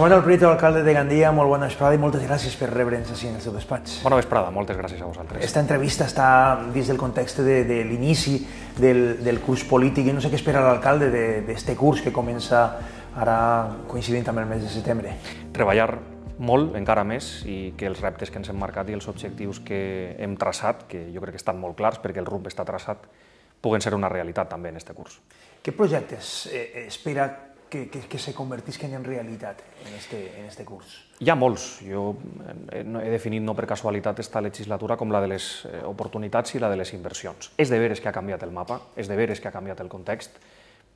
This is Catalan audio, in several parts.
Samuel Prieto, alcalde de Gandia, molt bona vesprada i moltes gràcies per rebre'ns així en el seu despatx. Bona vesprada, moltes gràcies a vosaltres. Esta entrevista està dins del context de, de l'inici del, del curs polític. i no sé què espera l'alcalde d'aquest de, curs que comença ara coincidint amb el mes de setembre. Treballar molt, encara més, i que els reptes que ens hem marcat i els objectius que hem traçat, que jo crec que estan molt clars perquè el rumb està traçat, puguen ser una realitat també en aquest curs. Què projectes eh, espera que, que, que se convertisquen en realitat en este, en este curs? Hi ha molts. Jo eh, he definit no per casualitat esta legislatura com la de les eh, oportunitats i la de les inversions. És de veres que ha canviat el mapa, és de veres que ha canviat el context,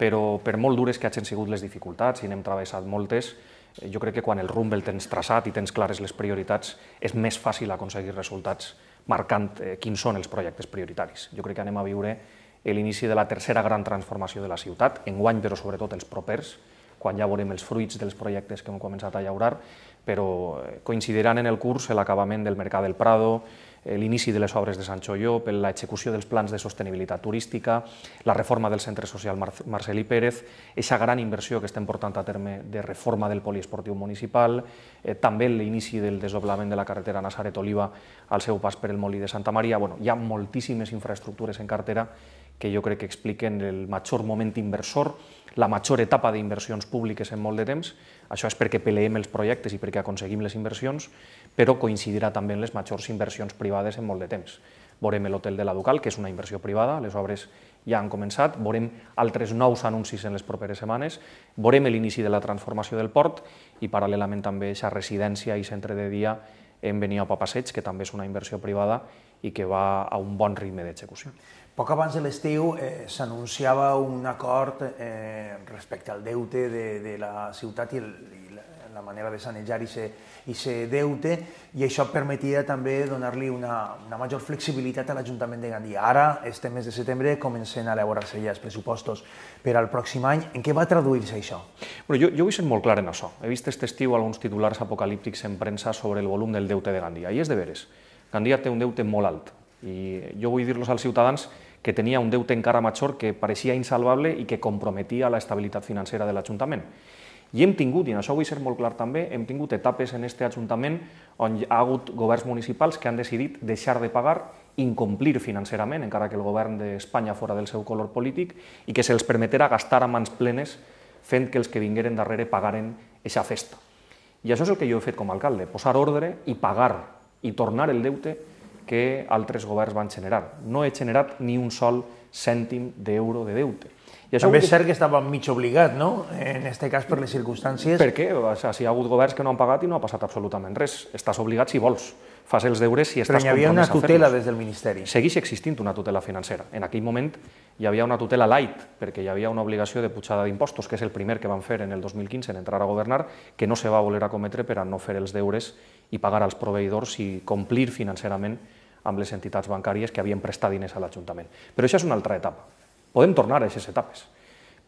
però per molt dures que hagin sigut les dificultats i n'hem travessat moltes, eh, jo crec que quan el rumb el tens traçat i tens clares les prioritats, és més fàcil aconseguir resultats marcant eh, quins són els projectes prioritaris. Jo crec que anem a viure l'inici de la tercera gran transformació de la ciutat, enguany però sobretot els propers, quan ja veurem els fruits dels projectes que hem començat a llaurar, però eh, coincidiran en el curs l'acabament del Mercat del Prado, eh, l'inici de les obres de Sant Xolló, l'execució dels plans de sostenibilitat turística, la reforma del centre social Mar Marcelí Pérez, aquesta gran inversió que estem portant a terme de reforma del poliesportiu municipal, eh, també l'inici del desdoblament de la carretera Nazaret Oliva al seu pas per el Molí de Santa Maria. Bueno, hi ha moltíssimes infraestructures en cartera que jo crec que expliquen el major moment inversor la major etapa d'inversions públiques en molt de temps. Això és perquè peleem els projectes i perquè aconseguim les inversions, però coincidirà també amb les majors inversions privades en molt de temps. Veurem l'hotel de la Ducal, que és una inversió privada, les obres ja han començat, veurem altres nous anuncis en les properes setmanes, veurem l'inici de la transformació del port i paral·lelament també aquesta residència i centre de dia en venir a Papasseig, que també és una inversió privada i que va a un bon ritme d'execució. Poc abans de l'estiu eh, s'anunciava un acord eh, respecte al deute de, de la ciutat i, el, i la, manera de sanejar i ser, i ser deute i això permetia també donar-li una, una major flexibilitat a l'Ajuntament de Gandia. Ara, este mes de setembre, comencen a elaborar-se ja els pressupostos per al pròxim any. En què va traduir-se això? Bueno, jo, jo vull ser molt clar en això. He vist aquest estiu alguns titulars apocalíptics en premsa sobre el volum del deute de Gandia i és de veres. Gandia té un deute molt alt, i jo vull dir-los als ciutadans que tenia un deute encara major que pareixia insalvable i que comprometia la estabilitat financera de l'Ajuntament. I hem tingut, i en això vull ser molt clar també, hem tingut etapes en aquest Ajuntament on hi ha hagut governs municipals que han decidit deixar de pagar, incomplir financerament, encara que el govern d'Espanya fora del seu color polític, i que se'ls permetera gastar a mans plenes fent que els que vingueren darrere pagaren eixa festa. I això és el que jo he fet com a alcalde, posar ordre i pagar i tornar el deute que altres governs van generar. No he generat ni un sol cèntim d'euro de deute. I això També és cert que estava mig obligat, no?, en aquest cas per les circumstàncies. Per què? O sigui, hi ha hagut governs que no han pagat i no ha passat absolutament res. Estàs obligat si vols. Fas els deures si estàs Però hi havia una tutela des del Ministeri. Segueix existint una tutela financera. En aquell moment hi havia una tutela light, perquè hi havia una obligació de pujada d'impostos, que és el primer que van fer en el 2015 en entrar a governar, que no se va voler acometre per a no fer els deures i pagar als proveïdors i complir financerament amb les entitats bancàries que havien prestat diners a l'Ajuntament. Però això és una altra etapa. Podem tornar a aquestes etapes.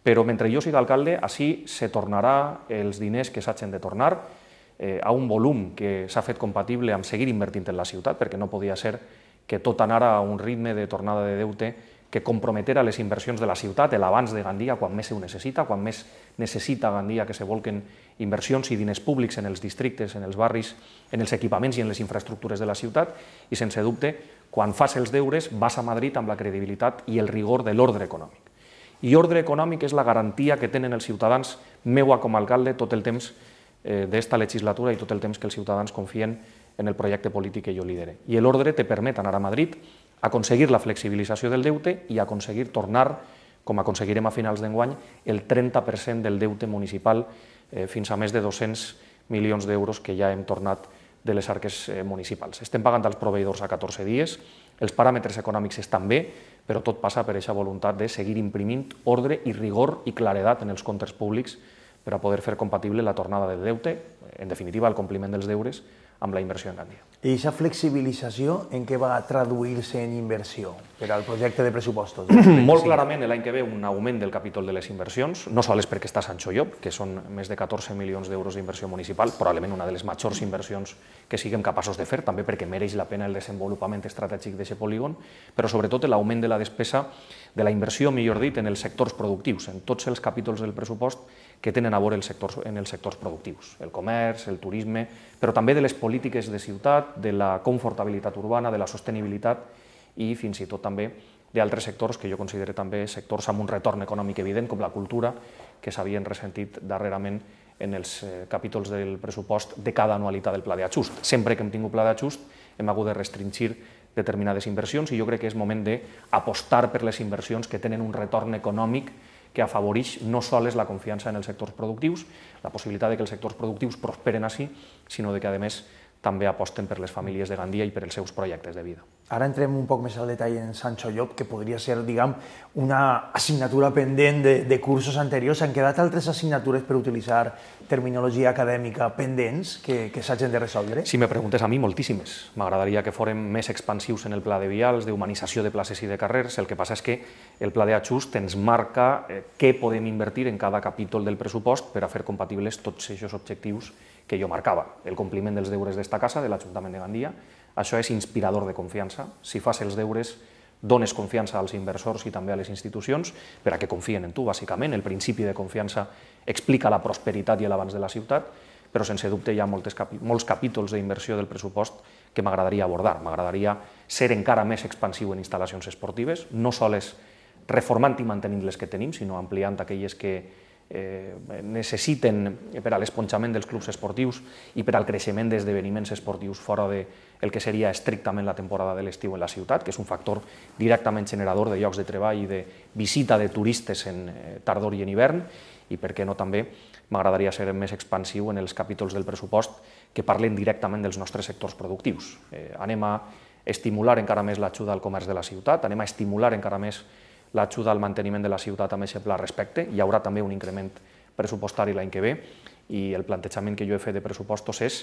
Però mentre jo sigui alcalde, així se tornarà els diners que s'hagin de tornar eh, a un volum que s'ha fet compatible amb seguir invertint en la ciutat, perquè no podia ser que tot anara a un ritme de tornada de deute que comprometera les inversions de la ciutat, l'abans de Gandia, quan més ho necessita, quan més necessita Gandia que se volquen inversions i diners públics en els districtes, en els barris, en els equipaments i en les infraestructures de la ciutat, i sense dubte, quan fas els deures, vas a Madrid amb la credibilitat i el rigor de l'ordre econòmic. I ordre econòmic és la garantia que tenen els ciutadans, meua com a alcalde, tot el temps eh, d'esta legislatura i tot el temps que els ciutadans confien en el projecte polític que jo lidere. I l'ordre te permet anar a Madrid aconseguir la flexibilització del deute i aconseguir tornar, com aconseguirem a finals d'enguany, el 30% del deute municipal eh, fins a més de 200 milions d'euros que ja hem tornat de les arques eh, municipals. Estem pagant als proveïdors a 14 dies, els paràmetres econòmics estan bé, però tot passa per aquesta voluntat de seguir imprimint ordre i rigor i claredat en els comptes públics per a poder fer compatible la tornada del deute, en definitiva el compliment dels deures, amb la inversió en Gandia. I aquesta flexibilització en què va traduir-se en inversió per al projecte de pressupostos? Molt clarament l'any que ve un augment del capítol de les inversions, no sols perquè està Sancho Llop, que són més de 14 milions d'euros d'inversió municipal, probablement una de les majors inversions que siguem capaços de fer, també perquè mereix la pena el desenvolupament estratègic d'aquest polígon, però sobretot l'augment de la despesa, de la inversió, millor dit, en els sectors productius, en tots els capítols del pressupost que tenen a veure el sector, en els sectors productius, el comerç, el turisme, però també de les polítiques de ciutat, de la confortabilitat urbana, de la sostenibilitat i fins i tot també d'altres sectors que jo considero també sectors amb un retorn econòmic evident, com la cultura, que s'havien ressentit darrerament en els eh, capítols del pressupost de cada anualitat del pla d'ajust. Sempre que hem tingut pla d'ajust hem hagut de restringir determinades inversions i jo crec que és moment d'apostar per les inversions que tenen un retorn econòmic que afavoreix no sols la confiança en els sectors productius, la possibilitat de que els sectors productius prosperen així, sinó de que, a més, també aposten per les famílies de Gandia i per els seus projectes de vida. Ara entrem un poc més al detall en Sancho Llop, que podria ser, diguem, una assignatura pendent de, de cursos anteriors. Han quedat altres assignatures per utilitzar terminologia acadèmica pendents que, que s'hagin de resoldre? Si me preguntes a mi, moltíssimes. M'agradaria que foren més expansius en el pla de vials, d'humanització de places i de carrers. El que passa és que el pla d'ajust ens marca eh, què podem invertir en cada capítol del pressupost per a fer compatibles tots aquests objectius que jo marcava, el compliment dels deures d'esta casa, de l'Ajuntament de Gandia. Això és inspirador de confiança. Si fas els deures, dones confiança als inversors i també a les institucions per a que confien en tu, bàsicament. El principi de confiança explica la prosperitat i l'avanç de la ciutat, però sense dubte hi ha moltes, molts capítols d'inversió del pressupost que m'agradaria abordar. M'agradaria ser encara més expansiu en instal·lacions esportives, no sols reformant i mantenint les que tenim, sinó ampliant aquelles que, eh, necessiten per a l'esponjament dels clubs esportius i per al creixement d'esdeveniments esportius fora de el que seria estrictament la temporada de l'estiu en la ciutat, que és un factor directament generador de llocs de treball i de visita de turistes en eh, tardor i en hivern, i per què no també m'agradaria ser més expansiu en els capítols del pressupost que parlen directament dels nostres sectors productius. Eh, anem a estimular encara més l'ajuda al comerç de la ciutat, anem a estimular encara més L'ajuda al manteniment de la ciutat també s'hi pla respecte, hi haurà també un increment pressupostari l'any que ve i el plantejament que jo he fet de pressupostos és,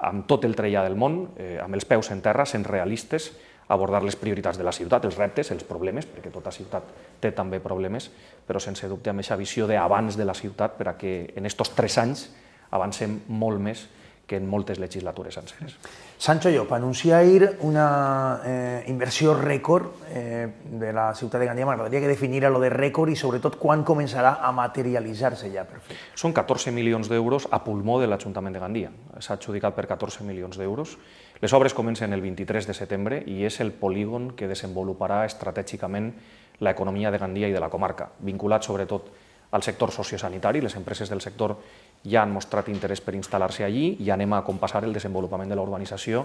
amb tot el trellà del món, eh, amb els peus en terra, sent realistes, abordar les prioritats de la ciutat, els reptes, els problemes, perquè tota ciutat té també problemes, però sense dubte amb aquesta visió d'abans de la ciutat per a que en aquests tres anys avancem molt més que en moltes legislatures senceres. Sancho Llop anuncia ahir una eh, inversió rècord eh, de la ciutat de Gandia. M'agradaria que definira lo de rècord i sobretot quan començarà a materialitzar-se ja. Per fer. Són 14 milions d'euros a pulmó de l'Ajuntament de Gandia. S'ha adjudicat per 14 milions d'euros. Les obres comencen el 23 de setembre i és el polígon que desenvoluparà estratègicament l'economia de Gandia i de la comarca, vinculat sobretot al sector sociosanitari, les empreses del sector ja han mostrat interès per instal·lar-se allí i anem a compassar el desenvolupament de la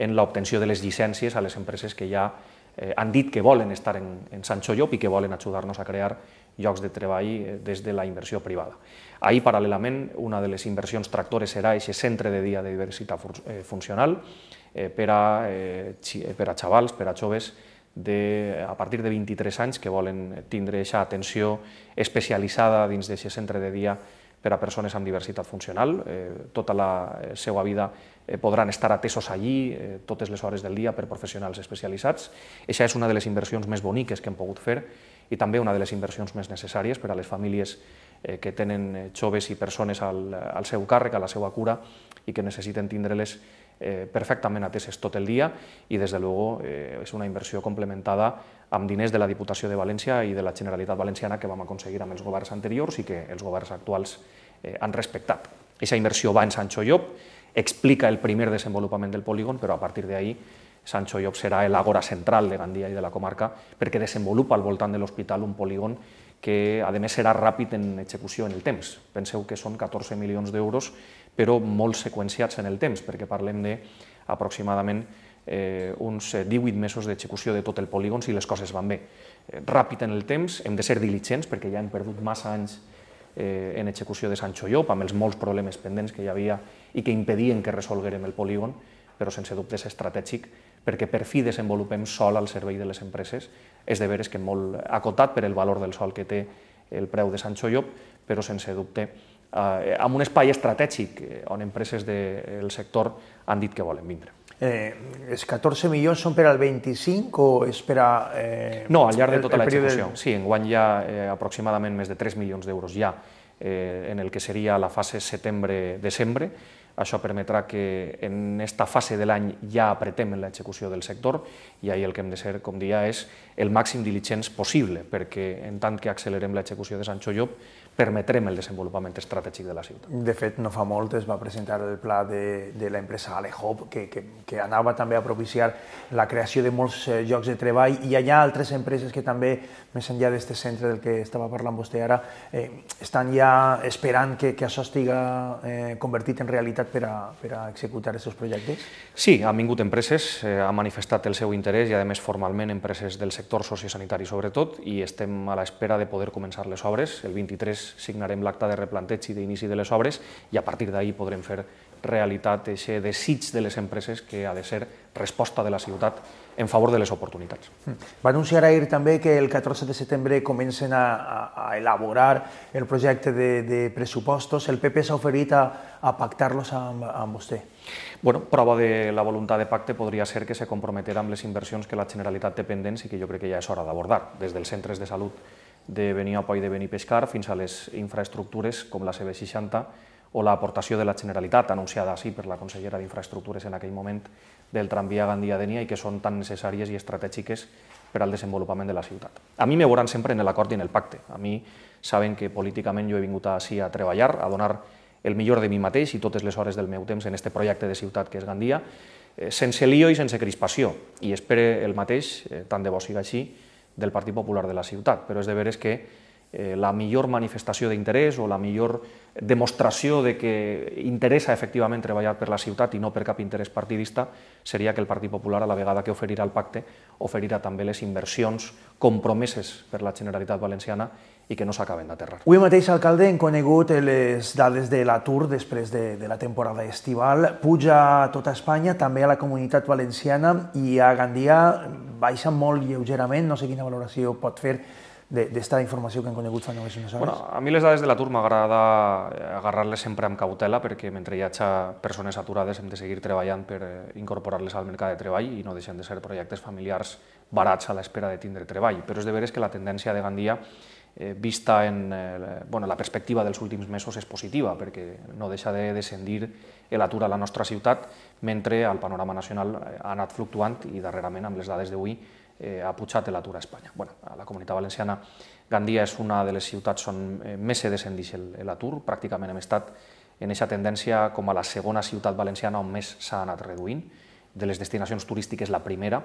en l'obtenció de les llicències a les empreses que ja eh, han dit que volen estar en, en Sancho Llop i que volen ajudar-nos a crear llocs de treball eh, des de la inversió privada. Ahir, paral·lelament, una de les inversions tractores serà aquest centre de dia de diversitat eh, funcional eh, per, a, eh, eh, per a xavals, per a joves, de, a partir de 23 anys que volen tindre aquesta atenció especialitzada dins d'aquest centre de dia per a persones amb diversitat funcional. Eh, tota la eh, seva vida eh, podran estar atesos allí eh, totes les hores del dia per professionals especialitzats. Això és una de les inversions més boniques que hem pogut fer i també una de les inversions més necessàries per a les famílies que tenen joves i persones al, al seu càrrec, a la seva cura i que necessiten tindre-les perfectament ateses tot el dia i, des de luego, és una inversió complementada amb diners de la Diputació de València i de la Generalitat Valenciana que vam aconseguir amb els governs anteriors i que els governs actuals eh, han respectat. Aquesta inversió va en Sancho Llop, explica el primer desenvolupament del polígon, però a partir d'ahir Sancho Llop serà l'àgora central de Gandia i de la comarca perquè desenvolupa al voltant de l'hospital un polígon que, a més, serà ràpid en execució en el temps. Penseu que són 14 milions d'euros, però molt seqüenciats en el temps, perquè parlem d'aproximadament aproximadament eh, uns 18 eh, mesos d'execució de tot el polígon si les coses van bé. Eh, ràpid en el temps, hem de ser diligents perquè ja hem perdut massa anys eh, en execució de Sancho Llop, amb els molts problemes pendents que hi havia i que impedien que resolguérem el polígon, però sense dubte és estratègic perquè per fi desenvolupem sol al servei de les empreses. És de veres que molt acotat per el valor del sol que té el preu de Sancho Llop, però sense dubte eh, amb un espai estratègic eh, on empreses del sector han dit que volen vindre. Eh, els 14 milions són per al 25 o és per a... Eh, no, al llarg de tota l'execució. Del... Sí, guany hi ha eh, aproximadament més de 3 milions d'euros ja eh, en el que seria la fase setembre-desembre. Això permetrà que en esta fase de l'any ja apretem en l'execució del sector i ahir el que hem de ser, com dia, és el màxim diligents possible, perquè en tant que accelerem l'execució de Sancho Llop, permetrem el desenvolupament estratègic de la ciutat. De fet, no fa molt es va presentar el pla de, de l'empresa Alehop, que, que, que anava també a propiciar la creació de molts eh, llocs de treball i hi ha altres empreses que també, més enllà d'aquest centre del que estava parlant vostè ara, eh, estan ja esperant que, que això estiga eh, convertit en realitat per a, per a executar aquests projectes? Sí, han vingut empreses, eh, ha manifestat el seu interès i, a més, formalment empreses del sector sociosanitari, sobretot, i estem a l'espera de poder començar les obres. El 23 signarem l'acta de replanteig i d'inici de les obres i a partir d'ahir podrem fer realitat aquest desig de les empreses que ha de ser resposta de la ciutat en favor de les oportunitats. Va hmm. anunciar ahir també que el 14 de setembre comencen a, a elaborar el projecte de, de pressupostos. El PP s'ha oferit a, a pactar-los amb, amb vostè. Bueno, prova de la voluntat de pacte podria ser que se comprometerà amb les inversions que la Generalitat té pendents i que jo crec que ja és hora d'abordar, des dels centres de salut de a Poi de venir pescar fins a les infraestructures com la CB60 o l'aportació de la Generalitat, anunciada així per la consellera d'Infraestructures en aquell moment, del tramvia gandia Nia i que són tan necessàries i estratègiques per al desenvolupament de la ciutat. A mi me veuran sempre en l'acord i en el pacte. A mi saben que políticament jo he vingut així a treballar, a donar el millor de mi mateix i totes les hores del meu temps en este projecte de ciutat que és Gandia, eh, sense lío i sense crispació. I espere el mateix, eh, tant de bo siga així, del Partit Popular de la ciutat, però és de veres que eh, la millor manifestació d'interès o la millor demostració de que interessa efectivament treballar per la ciutat i no per cap interès partidista seria que el Partit Popular, a la vegada que oferirà el pacte, oferirà també les inversions compromeses per la Generalitat Valenciana i que no s'acaben d'aterrar. Avui mateix, alcalde, hem conegut les dades de l'atur després de, de la temporada estival. Puja a tota Espanya, també a la comunitat valenciana i a Gandia baixa molt lleugerament. No sé quina valoració pot fer d'esta informació que han conegut fa només unes hores? Bueno, a mi les dades de l'atur m'agrada eh, agarrar-les sempre amb cautela perquè mentre hi hagi persones aturades hem de seguir treballant per eh, incorporar-les al mercat de treball i no deixen de ser projectes familiars barats a l'espera de tindre treball. Però és de veres que la tendència de Gandia Eh, vista en eh, bueno, la perspectiva dels últims mesos és positiva, perquè no deixa de descendir l'atur a la nostra ciutat, mentre el panorama nacional eh, ha anat fluctuant i darrerament, amb les dades d'avui, eh, ha pujat l'atur a Espanya. Bueno, a la Comunitat Valenciana, Gandia és una de les ciutats on més se descendeix l'atur, pràcticament hem estat en aquesta tendència com a la segona ciutat valenciana on més s'ha anat reduint, de les destinacions turístiques la primera,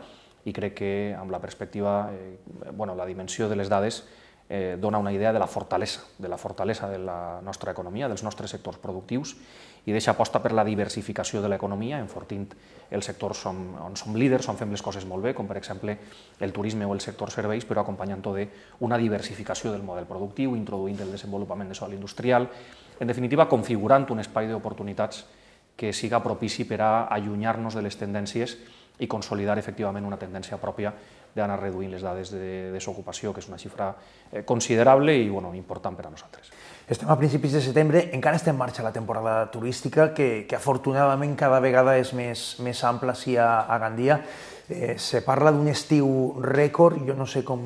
i crec que amb la perspectiva, eh, bueno, la dimensió de les dades, eh, dona una idea de la fortalesa, de la fortalesa de la nostra economia, dels nostres sectors productius i deixa aposta per la diversificació de l'economia, enfortint els sectors on, on som líders, on fem les coses molt bé, com per exemple el turisme o el sector serveis, però acompanyant-ho d'una diversificació del model productiu, introduint el desenvolupament de sol industrial, en definitiva configurant un espai d'oportunitats que siga propici per a allunyar-nos de les tendències i consolidar efectivament una tendència pròpia d'anar reduint les dades de desocupació, que és una xifra eh, considerable i bueno, important per a nosaltres. Estem a principis de setembre, encara està en marxa la temporada turística, que, que afortunadament cada vegada és més, més ampla si a, a Gandia. Eh, se parla d'un estiu rècord, jo no sé com,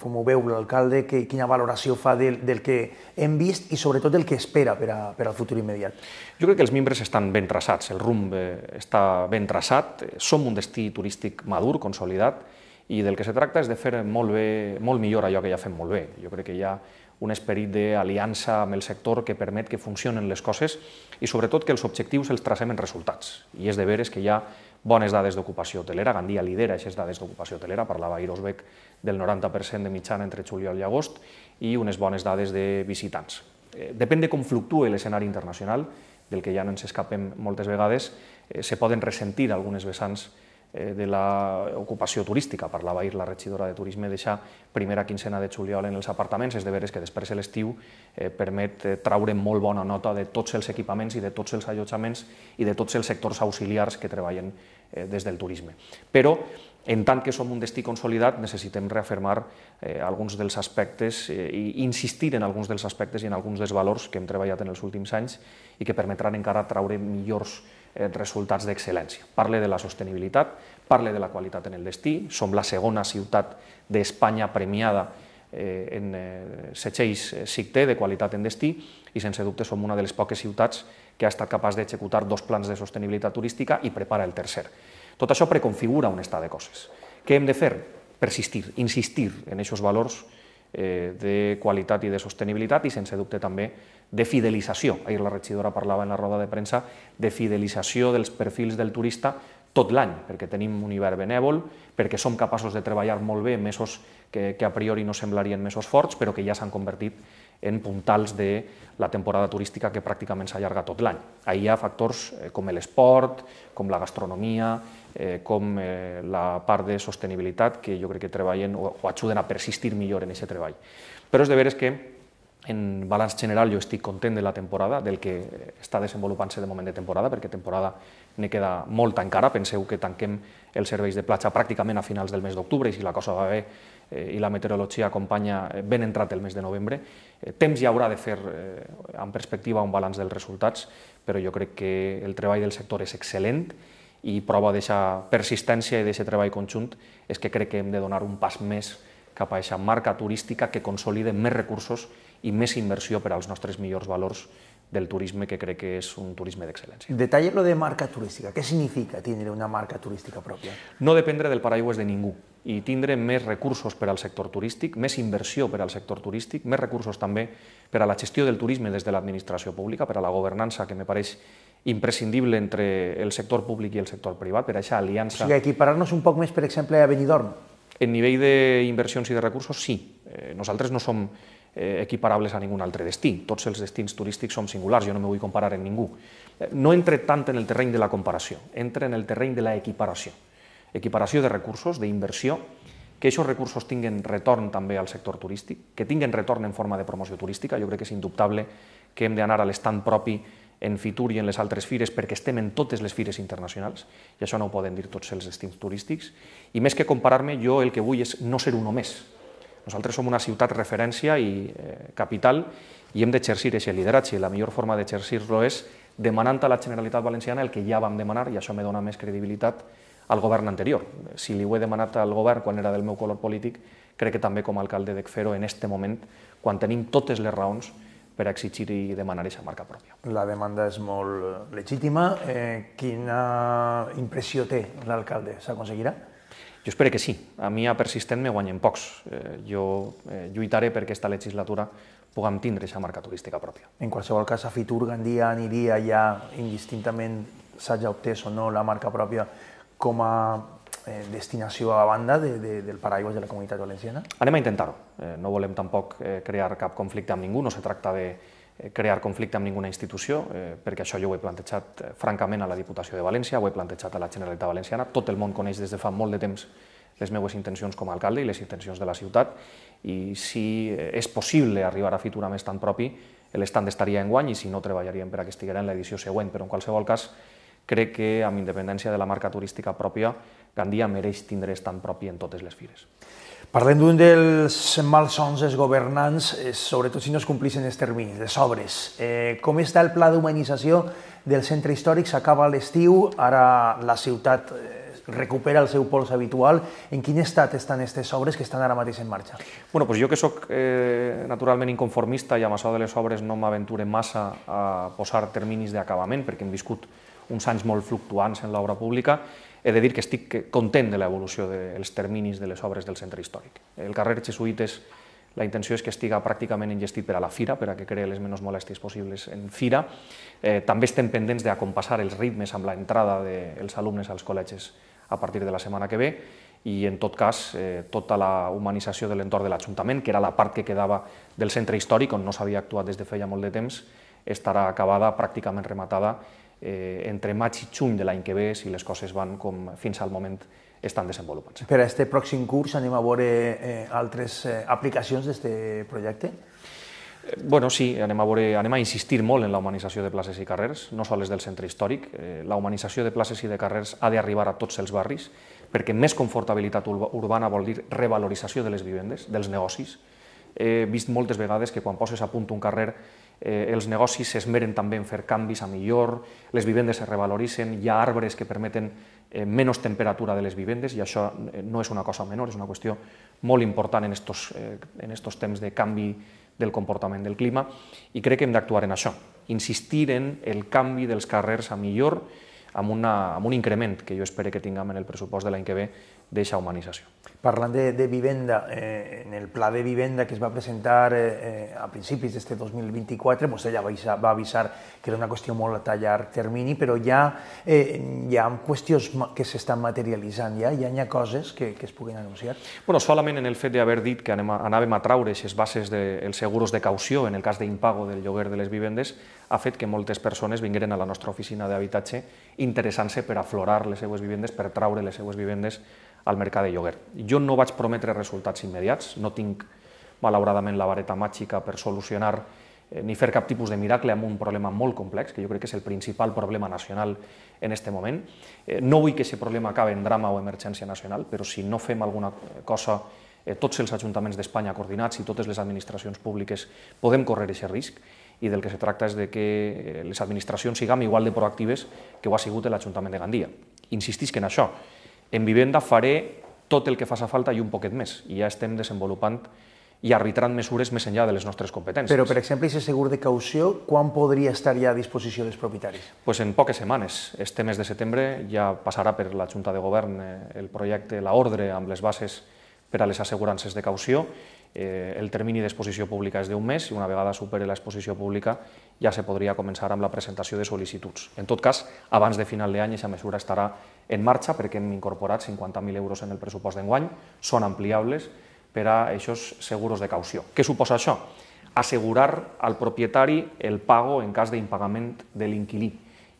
com ho veu l'alcalde, quina valoració fa del, del que hem vist i sobretot el que espera per, a, per al futur immediat. Jo crec que els membres estan ben traçats, el rumb eh, està ben traçat, eh, som un un destí turístic madur, consolidat, i del que se tracta és de fer molt, bé, molt millor allò que ja fem molt bé. Jo crec que hi ha un esperit d'aliança amb el sector que permet que funcionen les coses i sobretot que els objectius els tracem en resultats. I és de veres que hi ha bones dades d'ocupació hotelera, Gandia lidera aquestes dades d'ocupació hotelera, parlava Irosbeck del 90% de mitjana entre juliol i agost, i unes bones dades de visitants. Eh, depèn de com fluctua l'escenari internacional, del que ja no ens escapem moltes vegades, eh, se poden ressentir algunes vessants eh, de l'ocupació turística. Parlava ahir la regidora de Turisme deixar primera quincena de juliol en els apartaments, és de veres que després l'estiu eh, permet eh, traure molt bona nota de tots els equipaments i de tots els allotjaments i de tots els sectors auxiliars que treballen eh, des del turisme. Però en tant que som un destí consolidat, necessitem reafirmar eh, alguns dels aspectes eh, i insistir en alguns dels aspectes i en alguns dels valors que hem treballat en els últims anys i que permetran encara traure millors eh, resultats d'excel·lència. Parle de la sostenibilitat, parle de la qualitat en el destí, som la segona ciutat d'Espanya premiada eh, en eh, setxells eh, sictè de qualitat en destí i sense dubte som una de les poques ciutats que ha estat capaç d'executar dos plans de sostenibilitat turística i prepara el tercer. Tot això preconfigura un estat de coses. Què hem de fer? Persistir, insistir en aquests valors eh, de qualitat i de sostenibilitat i, sense dubte, també de fidelització. Ahir la regidora parlava en la roda de premsa de fidelització dels perfils del turista tot l'any, perquè tenim un hivern benèvol, perquè som capaços de treballar molt bé mesos que, que a priori no semblarien mesos forts, però que ja s'han convertit en puntals de la temporada turística que pràcticament s'allarga tot l'any. Ahir hi ha factors eh, com l'esport, com la gastronomia, eh, com eh, la part de sostenibilitat que jo crec que treballen o, o ajuden a persistir millor en aquest treball. Però és de veres que en balanç general jo estic content de la temporada, del que eh, està desenvolupant-se de moment de temporada, perquè temporada ne queda molta encara. Penseu que tanquem els serveis de platja pràcticament a finals del mes d'octubre i si la cosa va bé eh, i la meteorologia acompanya eh, ben entrat el mes de novembre, eh, temps hi haurà de fer en perspectiva un balanç dels resultats, però jo crec que el treball del sector és excel·lent i prova d'aquesta persistència i d'aquest treball conjunt és que crec que hem de donar un pas més cap a aquesta marca turística que consolide més recursos i més inversió per als nostres millors valors del turisme que crec que és un turisme d'excel·lència. Detalla lo de marca turística. Què significa tindre una marca turística pròpia? No dependre del paraigües de ningú i tindre més recursos per al sector turístic, més inversió per al sector turístic, més recursos també per a la gestió del turisme des de l'administració pública, per a la governança, que me pareix imprescindible entre el sector públic i el sector privat, per aquesta aliança... O sigui, equiparar-nos un poc més, per exemple, a Benidorm. En nivell d'inversions i de recursos, sí. Eh, nosaltres no som Eh, equiparables a ningún altre destí. Tots els destins turístics són singulars, jo no me vull comparar amb ningú. Eh, no entre tant en el terreny de la comparació, entre en el terreny de la equiparació. Equiparació de recursos, d'inversió, que aquests recursos tinguen retorn també al sector turístic, que tinguen retorn en forma de promoció turística. Jo crec que és indubtable que hem d'anar a l'estand propi en Fitur i en les altres fires perquè estem en totes les fires internacionals i això no ho poden dir tots els destins turístics. I més que comparar-me, jo el que vull és no ser un només, més, nosaltres som una ciutat referència i eh, capital i hem d'exercir aquest lideratge. La millor forma d'exercir-lo és demanant a la Generalitat Valenciana el que ja vam demanar, i això me dona més credibilitat al govern anterior. Si li ho he demanat al govern quan era del meu color polític, crec que també com a alcalde de fer en aquest moment, quan tenim totes les raons per exigir i demanar aquesta marca pròpia. La demanda és molt legítima. Eh, quina impressió té l'alcalde? S'aconseguirà? Jo espero que sí. A mi a persistent me guanyen pocs. Eh, jo eh, lluitaré perquè aquesta legislatura puguem tindre aquesta marca turística pròpia. En qualsevol cas, a Fitur Gandia aniria ja indistintament s'hagi obtès o no la marca pròpia com a eh, destinació a banda de, de, del paraigües de la comunitat valenciana? Anem a intentar-ho. Eh, no volem tampoc eh, crear cap conflicte amb ningú, no se tracta de, Eh, crear conflicte amb ninguna institució, eh, perquè això jo ho he plantejat eh, francament a la Diputació de València, ho he plantejat a la Generalitat Valenciana, tot el món coneix des de fa molt de temps les meues intencions com a alcalde i les intencions de la ciutat, i si eh, és possible arribar a fitur amb estant propi, l'estant estaria en guany i si no treballaríem per a que estiguera en l'edició següent, però en qualsevol cas crec que amb independència de la marca turística pròpia, Gandia mereix tindre estant propi en totes les fires. Parlem d'un dels malsons dels governants, eh, sobretot si no es complixen els terminis, les obres. Eh, com està el pla d'humanització del centre històric? S'acaba l'estiu, ara la ciutat eh, recupera el seu pols habitual. En quin estat estan aquestes obres que estan ara mateix en marxa? Bueno, pues jo que sóc eh, naturalment inconformista i amb això de les obres no m'aventure massa a posar terminis d'acabament, perquè hem viscut uns anys molt fluctuants en l'obra pública, he de dir que estic content de l'evolució dels terminis de les obres del centre històric. El carrer Jesuïtes, la intenció és que estiga pràcticament ingestit per a la fira, per a que creï les menys molèsties possibles en fira. Eh, també estem pendents d'acompassar els ritmes amb l'entrada dels alumnes als col·legis a partir de la setmana que ve i en tot cas eh, tota la humanització de l'entorn de l'Ajuntament, que era la part que quedava del centre històric on no s'havia actuat des de feia molt de temps, estarà acabada, pràcticament rematada, eh, entre maig i juny de l'any que ve, si les coses van com fins al moment estan desenvolupant-se. Per a aquest pròxim curs anem a veure eh, altres eh, aplicacions d'aquest projecte? Eh, bueno, sí, anem a, veure, anem a insistir molt en la humanització de places i carrers, no sols del centre històric. Eh, la humanització de places i de carrers ha d'arribar a tots els barris, perquè més confortabilitat urbana vol dir revalorització de les vivendes, dels negocis. He vist moltes vegades que quan poses a punt un carrer eh, els negocis s'esmeren també en fer canvis a millor, les vivendes es revaloricen, hi ha arbres que permeten eh, menys temperatura de les vivendes, i això eh, no és una cosa menor, és una qüestió molt important en estos, eh, en estos temps de canvi del comportament del clima, i crec que hem d'actuar en això, insistir en el canvi dels carrers a millor, amb, una, amb un increment que jo espero que tinguem en el pressupost de l'any que ve d'eixa humanització. Parlant de, de vivenda, eh, en el pla de vivenda que es va presentar eh, eh a principis d'este 2024, doncs ella va avisar, va avisar que era una qüestió molt a tallar termini, però ja eh, hi ha qüestions que s'estan materialitzant, ja, ja hi ha coses que, que es puguin anunciar. Bueno, solament en el fet d'haver dit que anem a, anàvem a traure aquestes bases dels de, seguros de caució en el cas d'impago del lloguer de les vivendes ha fet que moltes persones vingueren a la nostra oficina d'habitatge interessant-se per aflorar les seues vivendes, per traure les seues vivendes al mercat de lloguer. Jo jo no vaig prometre resultats immediats, no tinc malauradament la vareta màgica per solucionar eh, ni fer cap tipus de miracle amb un problema molt complex, que jo crec que és el principal problema nacional en aquest moment. Eh, no vull que aquest problema acabi en drama o emergència nacional, però si no fem alguna cosa eh, tots els ajuntaments d'Espanya coordinats i totes les administracions públiques podem córrer aquest risc i del que se tracta és de que les administracions siguem igual de proactives que ho ha sigut l'Ajuntament de Gandia. Insistisc en això. En vivenda faré tot el que faça falta i un poquet més. I ja estem desenvolupant i arbitrant mesures més enllà de les nostres competències. Però, per exemple, aquest segur de caució, quan podria estar ja a disposició dels propietaris? Pues en poques setmanes. Este mes de setembre ja passarà per la Junta de Govern eh, el projecte, la ordre amb les bases per a les assegurances de caució. Eh, el termini d'exposició pública és d'un mes i una vegada supere l'exposició pública ja se podria començar amb la presentació de sol·licituds. En tot cas, abans de final d'any aquesta mesura estarà en marxa perquè hem incorporat 50.000 euros en el pressupost d'enguany, són ampliables per a aquests seguros de caució. Què suposa això? Assegurar al propietari el pago en cas d'impagament de l'inquilí.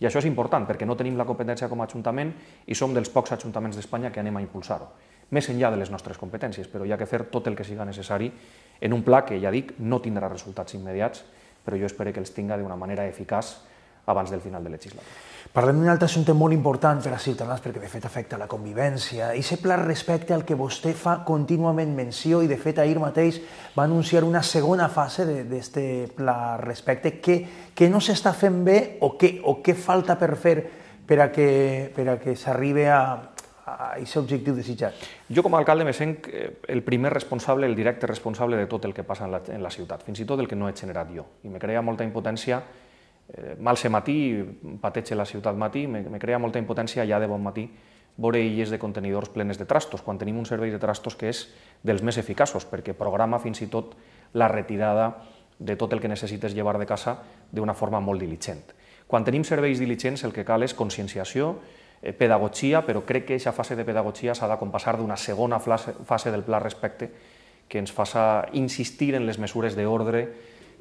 I això és important perquè no tenim la competència com a Ajuntament i som dels pocs ajuntaments d'Espanya que anem a impulsar-ho més enllà de les nostres competències, però hi ha que fer tot el que siga necessari en un pla que, ja dic, no tindrà resultats immediats, però jo espero que els tinga d'una manera eficaç abans del final de legislatura. Parlem d'un altre assumpte molt important per a Ciutadans, perquè de fet afecta la convivència, i se pla respecte al que vostè fa contínuament menció, i de fet ahir mateix va anunciar una segona fase d'aquest pla respecte, que, que no s'està fent bé o què o falta per fer per a que, per a que s'arribi a, a aquest objectiu desitjat? Jo com a alcalde me sent eh, el primer responsable, el directe responsable de tot el que passa en la, en la ciutat, fins i tot el que no he generat jo. I me crea molta impotència, eh, mal se matí, pateix la ciutat matí, me, me crea molta impotència ja de bon matí veure illes de contenidors plenes de trastos, quan tenim un servei de trastos que és dels més eficaços, perquè programa fins i tot la retirada de tot el que necessites llevar de casa d'una forma molt diligent. Quan tenim serveis diligents el que cal és conscienciació, Eh, pedagogia, però crec que aquesta fase de pedagogia s'ha de compassar d'una segona fase del pla respecte que ens faça insistir en les mesures d'ordre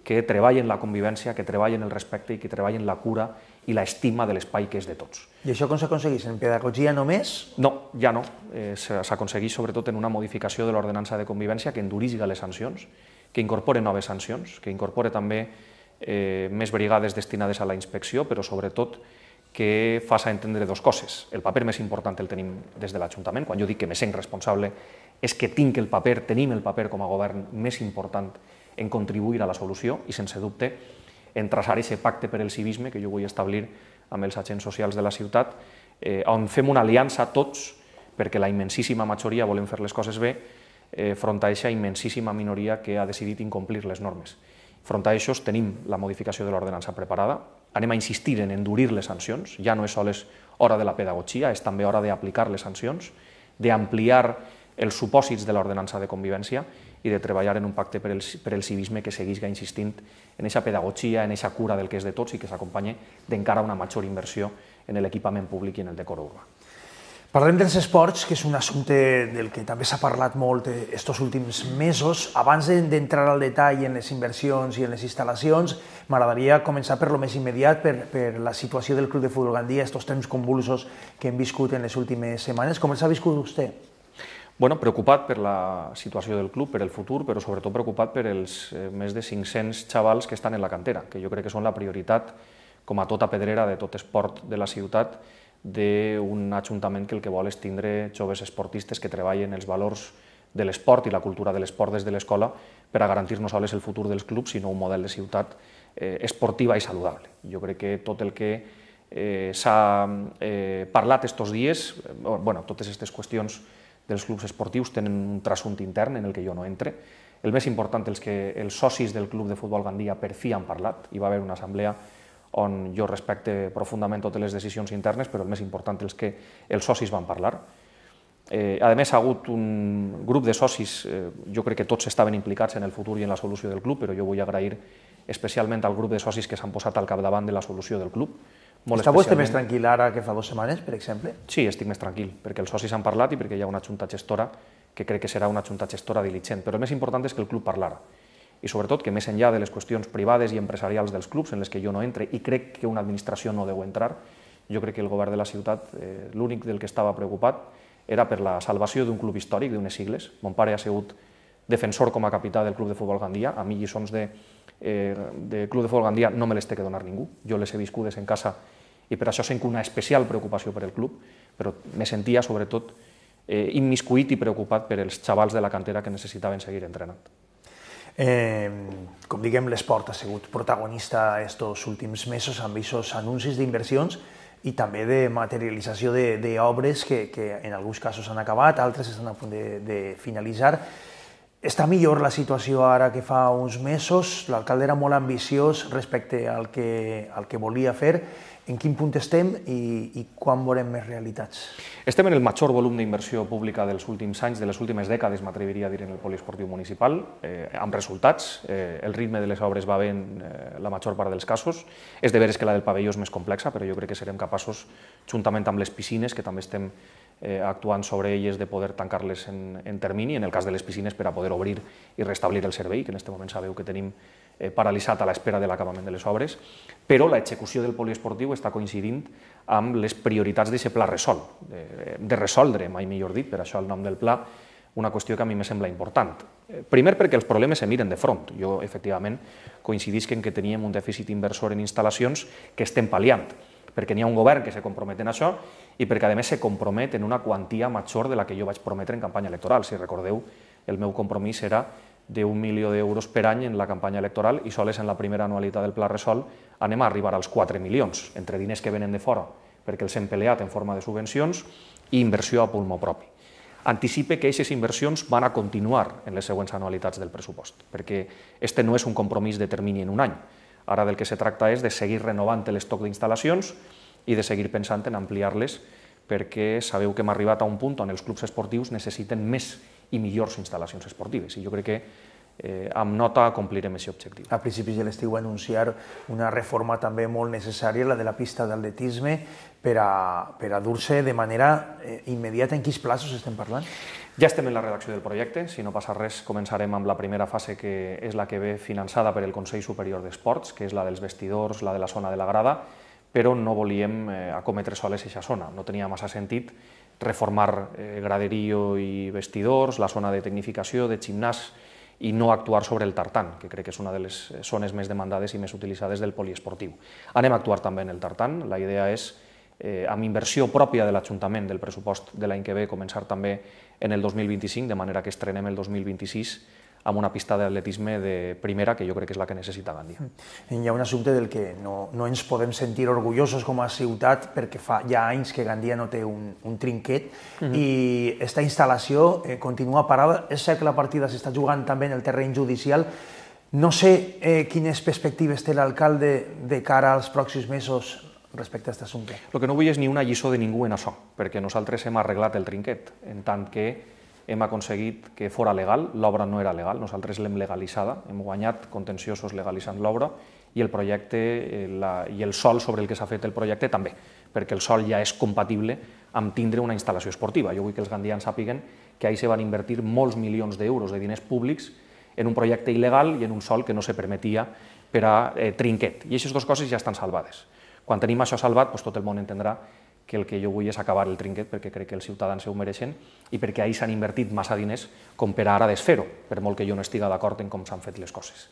que treballen la convivència, que treballen el respecte i que treballen la cura i l'estima de l'espai que és de tots. I això com s'aconsegueix? En pedagogia només? No, ja no. Eh, S'aconsegueix sobretot en una modificació de l'ordenança de convivència que endurisga les sancions, que incorpore noves sancions, que incorpore també eh, més brigades destinades a la inspecció, però sobretot que fas entendre dues coses. El paper més important el tenim des de l'Ajuntament. Quan jo dic que me sent responsable és que tinc el paper, tenim el paper com a govern més important en contribuir a la solució i, sense dubte, en traçar aquest pacte per el civisme que jo vull establir amb els agents socials de la ciutat, eh, on fem una aliança tots, perquè la immensíssima majoria volen fer les coses bé, eh, front a aquesta immensíssima minoria que ha decidit incomplir les normes. Front a això tenim la modificació de l'ordenança preparada, anem a insistir en endurir les sancions, ja no és sols hora de la pedagogia, és també hora d'aplicar les sancions, d'ampliar els supòsits de l'ordenança de convivència i de treballar en un pacte per el, per el civisme que segueix insistint en aquesta pedagogia, en aquesta cura del que és de tots i que s'acompanye d'encara una major inversió en l'equipament públic i en el decor urbà. Parlem dels esports, que és un assumpte del que també s'ha parlat molt eh, estos últims mesos. Abans d'entrar al detall en les inversions i en les instal·lacions, m'agradaria començar per lo més immediat, per, per la situació del Club de Futbol Gandia, estos temps convulsos que hem viscut en les últimes setmanes. Com els ha viscut vostè? Bueno, preocupat per la situació del club, per el futur, però sobretot preocupat per els eh, més de 500 xavals que estan en la cantera, que jo crec que són la prioritat, com a tota pedrera de tot esport de la ciutat, d'un ajuntament que el que vol és tindre joves esportistes que treballen els valors de l'esport i la cultura de l'esport des de l'escola per a garantir no només el futur dels clubs, sinó un model de ciutat eh, esportiva i saludable. Jo crec que tot el que eh, s'ha eh, parlat estos dies, eh, bueno, totes aquestes qüestions dels clubs esportius tenen un trasunt intern en el que jo no entre. El més important, els que els socis del Club de Futbol Gandia per fi han parlat. Hi va haver una assemblea on jo respecte profundament totes les decisions internes, però el més important és que els socis van parlar. Eh, a més, ha hagut un grup de socis, eh, jo crec que tots estaven implicats en el futur i en la solució del club, però jo vull agrair especialment al grup de socis que s'han posat al capdavant de la solució del club. Molt Està vostè més tranquil ara que fa dues setmanes, per exemple? Sí, estic més tranquil, perquè els socis han parlat i perquè hi ha una junta gestora que crec que serà una junta gestora diligent, però el més important és que el club parlara i sobretot que més enllà de les qüestions privades i empresarials dels clubs en les que jo no entre i crec que una administració no deu entrar, jo crec que el govern de la ciutat eh, l'únic del que estava preocupat era per la salvació d'un club històric d'unes sigles. Mon pare ha sigut defensor com a capità del club de futbol Gandia, a mi lliçons de, eh, de club de futbol Gandia no me les té que donar ningú, jo les he viscudes en casa i per això sento una especial preocupació per el club, però me sentia sobretot eh, immiscuït i preocupat per els xavals de la cantera que necessitaven seguir entrenant. Eh, com diguem, l'esport ha sigut protagonista aquests últims mesos amb aquests anuncis d'inversions i també de materialització d'obres que, que en alguns casos han acabat, altres estan a punt de, de finalitzar està millor la situació ara que fa uns mesos. L'alcalde era molt ambiciós respecte al que, al que volia fer. En quin punt estem i, i quan veurem més realitats? Estem en el major volum d'inversió pública dels últims anys, de les últimes dècades, m'atreviria a dir, en el poliesportiu municipal, eh, amb resultats. Eh, el ritme de les obres va bé en eh, la major part dels casos. És de veres que la del pavelló és més complexa, però jo crec que serem capaços, juntament amb les piscines, que també estem eh, actuant sobre elles de poder tancar-les en, en termini, en el cas de les piscines, per a poder obrir i restablir el servei, que en aquest moment sabeu que tenim eh, paralitzat a l'espera de l'acabament de les obres, però l'execució del poliesportiu està coincidint amb les prioritats d'aquest pla resol, de, de resoldre, mai millor dit, per això el nom del pla, una qüestió que a mi me sembla important. Eh, primer perquè els problemes se miren de front. Jo, efectivament, coincidisc en que teníem un dèficit inversor en instal·lacions que estem pal·liant perquè n'hi ha un govern que se compromet en això i perquè, a més, se compromet en una quantia major de la que jo vaig prometre en campanya electoral. Si recordeu, el meu compromís era d'un milió d'euros per any en la campanya electoral i sols en la primera anualitat del Pla Resol anem a arribar als 4 milions, entre diners que venen de fora, perquè els hem peleat en forma de subvencions, i inversió a pulmó propi. Anticipe que aquestes inversions van a continuar en les següents anualitats del pressupost, perquè este no és un compromís de termini en un any, Ara del que se tracta és de seguir renovant l'estoc d'instal·lacions i de seguir pensant en ampliar-les perquè sabeu que hem arribat a un punt on els clubs esportius necessiten més i millors instal·lacions esportives. I jo crec que eh, amb nota complirem aquest objectiu. A principis de l'estiu va anunciar una reforma també molt necessària, la de la pista d'atletisme, per a, per a dur-se de manera eh, immediata. En quins plaços estem parlant? Ja estem en la redacció del projecte, si no passa res començarem amb la primera fase que és la que ve finançada per el Consell Superior d'Esports, que és la dels vestidors, la de la zona de la grada, però no volíem eh, acometre soles aquesta zona, no tenia massa sentit reformar eh, graderio i vestidors, la zona de tecnificació, de gimnàs, i no actuar sobre el tartan, que crec que és una de les zones més demandades i més utilitzades del poliesportiu. Anem a actuar també en el tartan, la idea és eh, amb inversió pròpia de l'Ajuntament del pressupost de l'any que ve, començar també en el 2025, de manera que estrenem el 2026 amb una pista d'atletisme de primera que jo crec que és la que necessita Gandia. Hmm. Hi ha un assumpte del que no, no ens podem sentir orgullosos com a ciutat perquè fa ja anys que Gandia no té un, un trinquet mm -hmm. i aquesta instal·lació eh, continua parada. És cert que la partida s'està jugant també en el terreny judicial. No sé eh, quines perspectives té l'alcalde de cara als pròxims mesos respecte a aquest assumpte. El que no vull és ni una lliçó de ningú en això, perquè nosaltres hem arreglat el trinquet, en tant que hem aconseguit que fora legal, l'obra no era legal, nosaltres l'hem legalitzada, hem guanyat contenciosos legalitzant l'obra i el projecte eh, la, i el sol sobre el que s'ha fet el projecte també, perquè el sol ja és compatible amb tindre una instal·lació esportiva. Jo vull que els gandians sàpiguen que ahir se van invertir molts milions d'euros de diners públics en un projecte il·legal i en un sol que no se permetia per a eh, trinquet. I aquestes dues coses ja estan salvades. Quan tenim això salvat, doncs tot el món entendrà que el que jo vull és acabar el trinquet perquè crec que els ciutadans ho mereixen i perquè ahir s'han invertit massa diners com per ara desfer-ho, per molt que jo no estiga d'acord en com s'han fet les coses.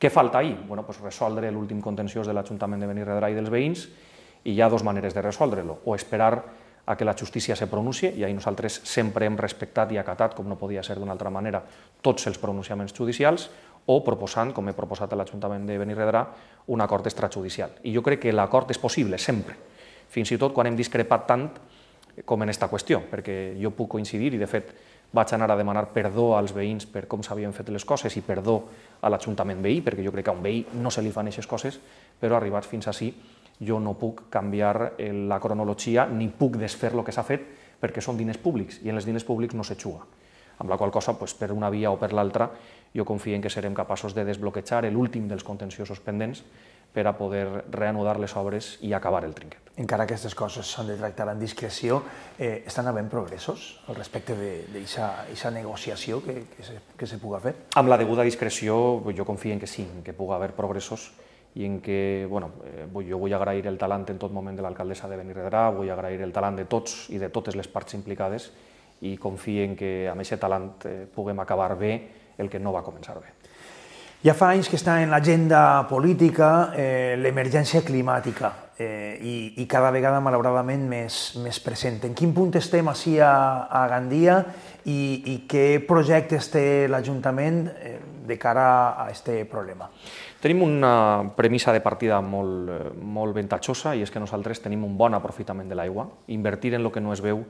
Què falta ahir? Bueno, pues resoldre l'últim contenciós de l'Ajuntament de Benirredrà i dels veïns i hi ha dues maneres de resoldre-lo, o esperar a que la justícia se pronuncie, i ahir nosaltres sempre hem respectat i acatat, com no podia ser d'una altra manera, tots els pronunciaments judicials, o proposant, com he proposat a l'Ajuntament de Benirredrà, un acord extrajudicial. I jo crec que l'acord és possible, sempre fins i tot quan hem discrepat tant com en esta qüestió, perquè jo puc coincidir i, de fet, vaig anar a demanar perdó als veïns per com s'havien fet les coses i perdó a l'Ajuntament veí, perquè jo crec que a un veí no se li fan aquestes coses, però arribats fins així jo no puc canviar la cronologia ni puc desfer el que s'ha fet perquè són diners públics i en els diners públics no se Amb la qual cosa, pues, per una via o per l'altra, jo confio en que serem capaços de desbloquejar l'últim dels contenciosos pendents per a poder reanudar les obres i acabar el trinquet encara que aquestes coses s'han de tractar amb discreció, eh, estan havent progressos al respecte d'aquesta negociació que, que, se, que se puga fer? Amb la deguda discreció, jo confio en que sí, que puga haver progressos i en que, bueno, eh, jo vull agrair el talent en tot moment de l'alcaldessa de Benirredrà, vull agrair el talent de tots i de totes les parts implicades i confio en que amb aquest talent eh, puguem acabar bé el que no va començar bé. Ja fa anys que està en l'agenda política eh, l'emergència climàtica eh, i, i cada vegada, malauradament, més, més present. En quin punt estem així a, a Gandia i, i què projectes té l'Ajuntament eh, de cara a aquest problema? Tenim una premissa de partida molt, eh, molt ventajosa i és que nosaltres tenim un bon aprofitament de l'aigua. Invertir en el que no es veu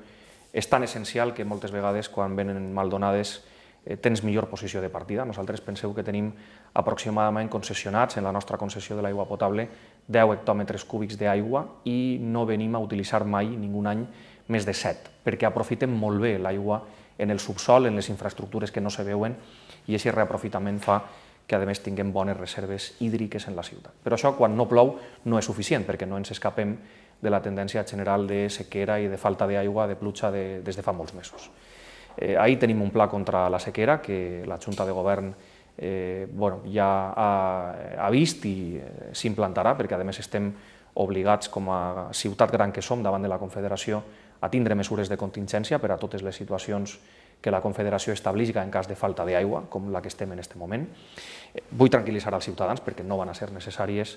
és tan essencial que moltes vegades quan venen maldonades donades Eh, tens millor posició de partida. Nosaltres penseu que tenim aproximadament concessionats en la nostra concessió de l'aigua potable 10 hectòmetres cúbics d'aigua i no venim a utilitzar mai ningun any més de 7, perquè aprofitem molt bé l'aigua en el subsol, en les infraestructures que no se veuen, i aquest reaprofitament fa que a més tinguem bones reserves hídriques en la ciutat. Però això quan no plou no és suficient, perquè no ens escapem de la tendència general de sequera i de falta d'aigua, de pluja de, des de fa molts mesos. Eh, ahir tenim un pla contra la sequera que la Junta de Govern eh, bueno, ja ha, eh, ha vist i eh, s'implantarà, perquè a més estem obligats com a ciutat gran que som davant de la Confederació a tindre mesures de contingència per a totes les situacions que la Confederació establisca en cas de falta d'aigua, com la que estem en aquest moment. Eh, vull tranquil·litzar als ciutadans perquè no van a ser necessàries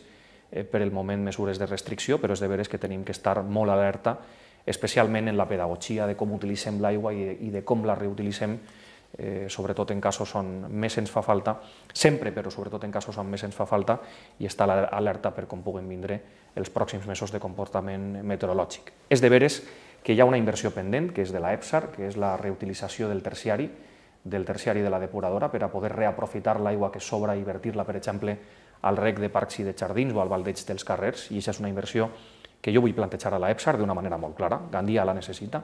per el moment mesures de restricció, però és de veres que tenim que estar molt alerta especialment en la pedagogia de com utilitzem l'aigua i de com la reutilitzem eh, sobretot en casos on més ens fa falta, sempre, però sobretot en casos on més ens fa falta, i està alerta per com puguen vindre els pròxims mesos de comportament meteorològic. És de veres que hi ha una inversió pendent, que és de la EPSAR, que és la reutilització del terciari, del terciari de la depuradora, per a poder reaprofitar l'aigua que sobra i vertir-la, per exemple, al rec de parcs i de jardins o al baldeig dels carrers, i això és una inversió que jo vull plantejar a l'EPSAR d'una manera molt clara. Gandia la necessita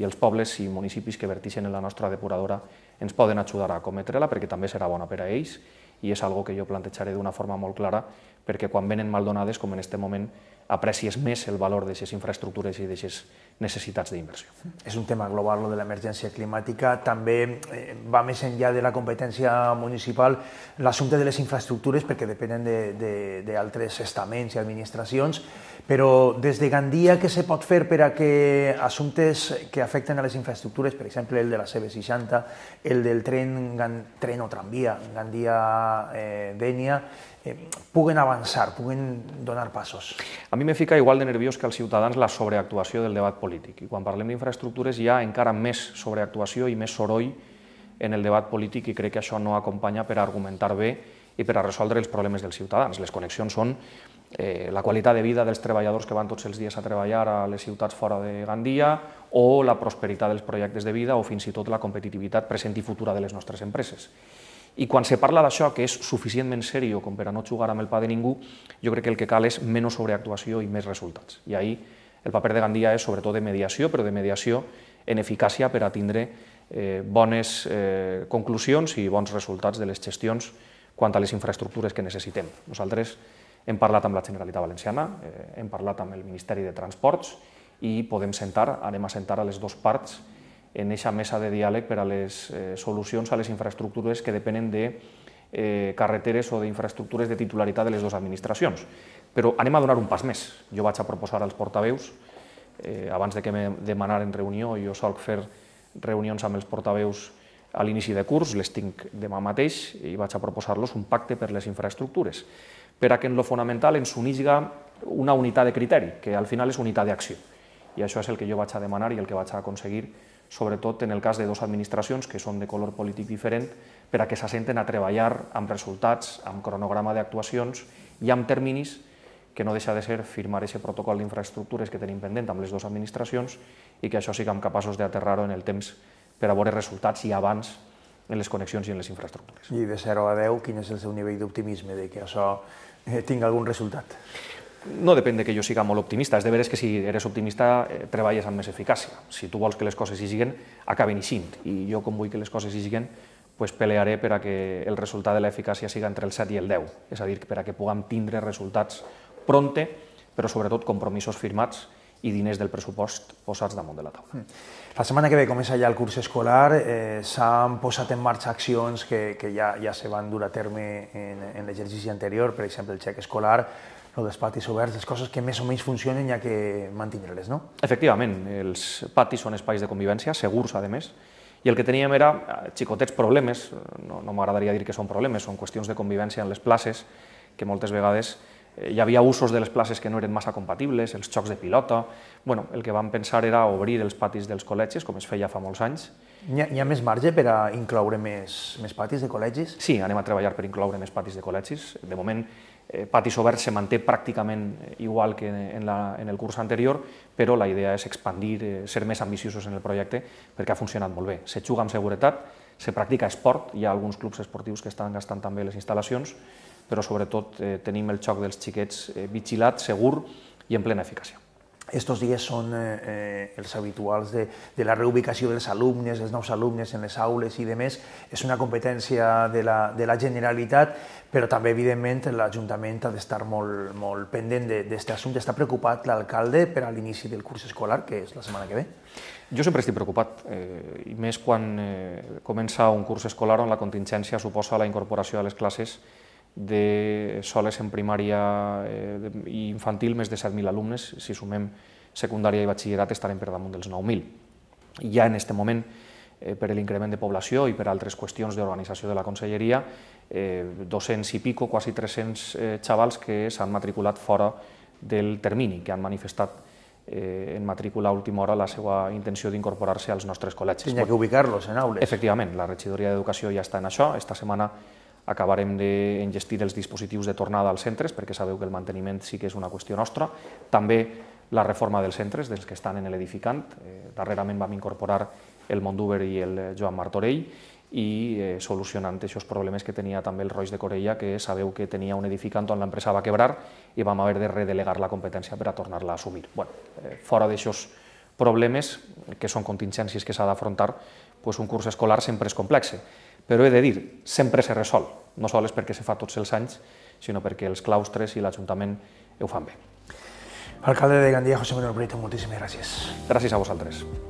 i els pobles i municipis que vertixen en la nostra depuradora ens poden ajudar a cometre-la perquè també serà bona per a ells i és algo que jo plantejaré d'una forma molt clara perquè quan venen mal donades, com en aquest moment, aprecies més el valor d'aquestes infraestructures i d'aquestes necessitats d'inversió. És un tema global, lo de l'emergència climàtica. També eh, va més enllà de la competència municipal l'assumpte de les infraestructures, perquè depenen d'altres de, de, estaments i administracions, però des de Gandia què se pot fer per a que assumptes que afecten a les infraestructures, per exemple el de la CB60, el del tren, gan, tren o tramvia Gandia-Dènia, eh, eh, puguen avançar, puguen donar passos? A mi me fica igual de nerviós que als ciutadans la sobreactuació del debat polític polític. I quan parlem d'infraestructures hi ha encara més sobreactuació i més soroll en el debat polític i crec que això no acompanya per argumentar bé i per a resoldre els problemes dels ciutadans. Les connexions són eh, la qualitat de vida dels treballadors que van tots els dies a treballar a les ciutats fora de Gandia o la prosperitat dels projectes de vida o fins i tot la competitivitat present i futura de les nostres empreses. I quan se parla d'això, que és suficientment seriós com per a no jugar amb el pa de ningú, jo crec que el que cal és menys sobreactuació i més resultats. I ahir el paper de Gandia és sobretot de mediació, però de mediació en eficàcia per a eh, bones eh, conclusions i bons resultats de les gestions quant a les infraestructures que necessitem. Nosaltres hem parlat amb la Generalitat Valenciana, eh, hem parlat amb el Ministeri de Transports i podem sentar, anem a sentar a les dues parts en eixa mesa de diàleg per a les eh, solucions a les infraestructures que depenen de eh, carreteres o d'infraestructures de titularitat de les dues administracions. Però anem a donar un pas més. Jo vaig a proposar als portaveus, eh, abans de que me demanaren reunió, jo solc fer reunions amb els portaveus a l'inici de curs, les tinc demà mateix, i vaig a proposar-los un pacte per les infraestructures, per a que en lo fonamental ens unisga una unitat de criteri, que al final és unitat d'acció. I això és el que jo vaig a demanar i el que vaig a aconseguir sobretot en el cas de dues administracions que són de color polític diferent, per a que s'assenten a treballar amb resultats, amb cronograma d'actuacions i amb terminis que no deixa de ser firmar aquest protocol d'infraestructures que tenim pendent amb les dues administracions i que això siguem capaços d'aterrar-ho en el temps per a veure resultats i abans en les connexions i en les infraestructures. I de 0 a 10, quin és el seu nivell d'optimisme de que això eh, tingui algun resultat? No depèn de que jo siga molt optimista. És de veres que si eres optimista eh, treballes amb més eficàcia. Si tu vols que les coses hi siguin, acaben hi sint. I jo, com vull que les coses hi siguin, pues pelearé per a que el resultat de l'eficàcia siga entre el 7 i el 10. És a dir, per a que puguem tindre resultats prompte, però sobretot compromisos firmats i diners del pressupost posats damunt de la taula. Mm. La setmana que ve comença ja el curs escolar, eh, s'han posat en marxa accions que, que ja, ja se van dur a terme en, en l'exercici anterior, per exemple el xec escolar, el dels patis oberts, les coses que més o menys funcionen ja que mantindre-les, no? Efectivament, els patis són espais de convivència, segurs a més, i el que teníem era eh, xicotets problemes, no, no m'agradaria dir que són problemes, són qüestions de convivència en les places, que moltes vegades Eh, hi havia usos de les places que no eren massa compatibles, els xocs de pilota... Bueno, el que vam pensar era obrir els patis dels col·legis, com es feia fa molts anys. Hi ha, hi ha més marge per a incloure més, més patis de col·legis? Sí, anem a treballar per incloure més patis de col·legis. De moment, eh, patis oberts se manté pràcticament eh, igual que en, la, en el curs anterior, però la idea és expandir, eh, ser més ambiciosos en el projecte, perquè ha funcionat molt bé. Se juga amb seguretat, se practica esport, hi ha alguns clubs esportius que estan gastant també les instal·lacions, però sobretot eh, tenim el xoc dels xiquets eh, vigilat, segur i en plena eficàcia. Estos dies són eh, eh, els habituals de, de la reubicació dels alumnes, dels nous alumnes en les aules i de més. És una competència de la, de la Generalitat, però també, evidentment, l'Ajuntament ha d'estar molt, molt pendent d'aquest assumpte. Està preocupat l'alcalde per a l'inici del curs escolar, que és la setmana que ve? Jo sempre estic preocupat, eh, i més quan eh, comença un curs escolar on la contingència suposa la incorporació a les classes de soles en primària eh, i infantil, més de 7.000 alumnes, si sumem secundària i batxillerat estarem per damunt dels 9.000. Ja en aquest moment, eh, per l'increment de població i per altres qüestions d'organització de la conselleria, eh, 200 i pico, quasi 300 eh, xavals que s'han matriculat fora del termini, que han manifestat eh, en matrícula a última hora la seva intenció d'incorporar-se als nostres col·legis. Tenia que ubicar-los en aules. Efectivament, la regidoria d'Educació ja està en això. Esta setmana acabarem d'engestir els dispositius de tornada als centres, perquè sabeu que el manteniment sí que és una qüestió nostra. També la reforma dels centres, dels que estan en l'edificant. Eh, darrerament vam incorporar el Mondúber i el Joan Martorell i eh, solucionant aquests problemes que tenia també el Roig de Corella, que sabeu que tenia un edificant on l'empresa va quebrar i vam haver de redelegar la competència per a tornar-la a assumir. Bueno, eh, fora d'aquests problemes, que són contingències que s'ha d'afrontar, pues un curs escolar sempre és complexe però he de dir, sempre se resol, no sols perquè se fa tots els anys, sinó perquè els claustres i l'Ajuntament ho fan bé. Alcalde de Gandia, José Manuel Brito, moltíssimes gràcies. Gràcies a vosaltres.